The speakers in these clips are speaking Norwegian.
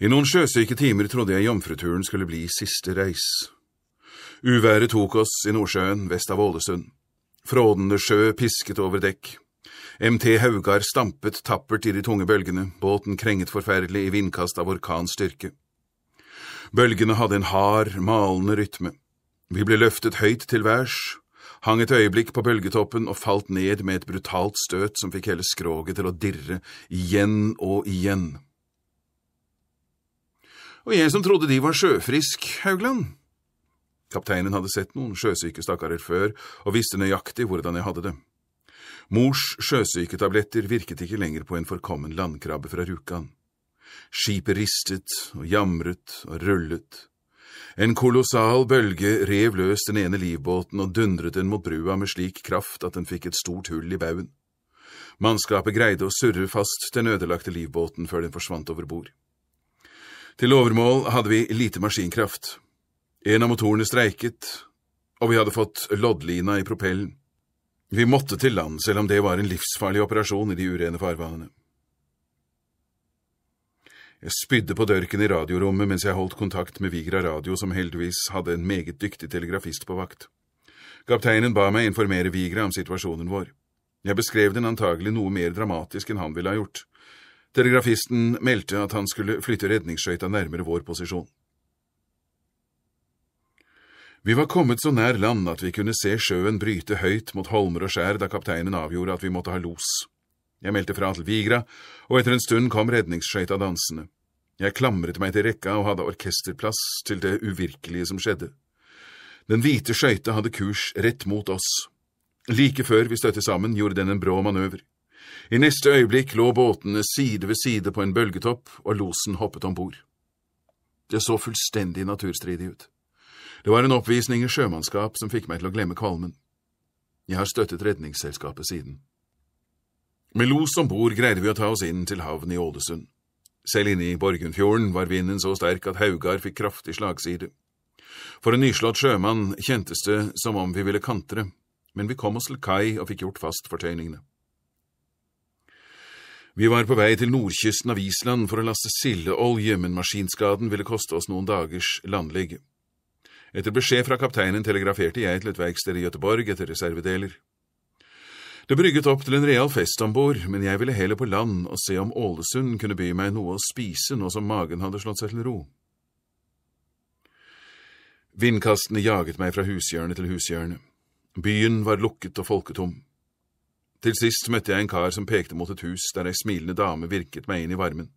I noen sjøsyke timer trodde jeg jomfruturen skulle bli siste reis. Uværet tok oss i Nordsjøen vest av Ålesund. Frådende sjø pisket over dekk. MT Haugar stampet tappert i de tunge bølgene, båten krenget forferdelig i vindkast av orkans styrke. Bølgene hadde en hard, malende rytme. Vi ble løftet høyt til værs, hang et øyeblikk på bølgetoppen og falt ned med et brutalt støt som fikk hele skroget til å dirre igjen og igjen. Og jeg som trodde de var sjøfrisk, Haugland. Kapteinen hadde sett noen sjøsyke stakkarer før og visste nøyaktig hvordan jeg hadde det. Mors sjøsyketabletter virket ikke lenger på en forkommen landkrabbe fra Rjukan. Skipet ristet og jamret og rullet. En kolossal bølge rev løs den ene livbåten og dundret den mot brua med slik kraft at den fikk et stort hull i baugen. Mannskapet greide å surre fast den ødelagte livbåten før den forsvant over bord. Til overmål hadde vi lite maskinkraft. En av motorene streiket, og vi hadde fått loddlina i propellen. Vi måtte til land, selv om det var en livsfarlig operasjon i de urene farvannene. Jeg spydde på dørken i radiorommet mens jeg holdt kontakt med Vigra Radio, som heldigvis hadde en meget dyktig telegrafist på vakt. Kapteinen ba meg informere Vigra om situasjonen vår. Jeg beskrev den antagelig noe mer dramatisk enn han ville ha gjort. Telegrafisten meldte at han skulle flytte redningsskøyta nærmere vår posisjon. Vi var kommet så nær land at vi kunne se sjøen bryte høyt mot holmer og skjær da kapteinen avgjorde at vi måtte ha los. Jeg meldte fra til Vigra, og etter en stund kom redningsskøyta dansende. Jeg klamret meg til rekka og hadde orkesterplass til det uvirkelige som skjedde. Den hvite skøyta hadde kurs rett mot oss. Like før vi støtte sammen, gjorde den en brå manøver. I neste øyeblikk lå båtene side ved side på en bølgetopp, og losen hoppet om bord. Det så fullstendig naturstridig ut. Det var en oppvisning i sjømannskap som fikk meg til å glemme kvalmen. Jeg har støttet Redningsselskapet siden. Med los om bord greide vi å ta oss inn til havn i Ålesund. Selv inne i Borgundfjorden var vinden så sterk at Haugar fikk kraftig slagside. For en nyslått sjømann kjentes det som om vi ville kantre, men vi kom oss til kai og fikk gjort fast fortøyningene. Vi var på vei til nordkysten av Island for å laste sildeolje, men maskinskaden ville koste oss noen dagers landligge. Etter beskjed fra kapteinen telegraferte jeg til et verksted i Gøteborg etter reservedeler. Det brygget opp til en real fest om bord, men jeg ville heller på land og se om Ålesund kunne by meg noe å spise nå som magen hadde slått seg til ro. Vindkastene jaget meg fra hushjørne til hushjørne. Byen var lukket og folketom. Til sist møtte jeg en kar som pekte mot et hus der ei smilende dame virket meg inn i varmen.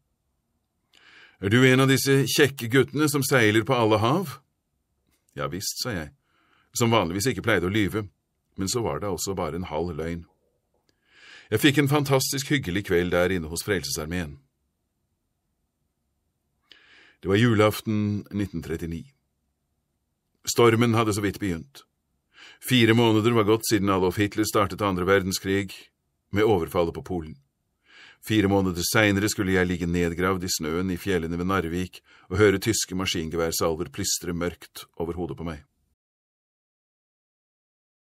Er du en av disse kjekke guttene som seiler på alle hav? Ja visst, sa jeg, som vanligvis ikke pleide å lyve, men så var det altså bare en halv løgn. Jeg fikk en fantastisk hyggelig kveld der inne hos Frelsesarmeen. Det var julaften 1939. Stormen hadde så vidt begynt. Fire måneder var gått siden Adolf Hitler startet andre verdenskrig, med overfallet på Polen. Fire måneder seinere skulle jeg ligge nedgravd i snøen i fjellene ved Narvik og høre tyske maskingeværsalver plystre mørkt over hodet på meg.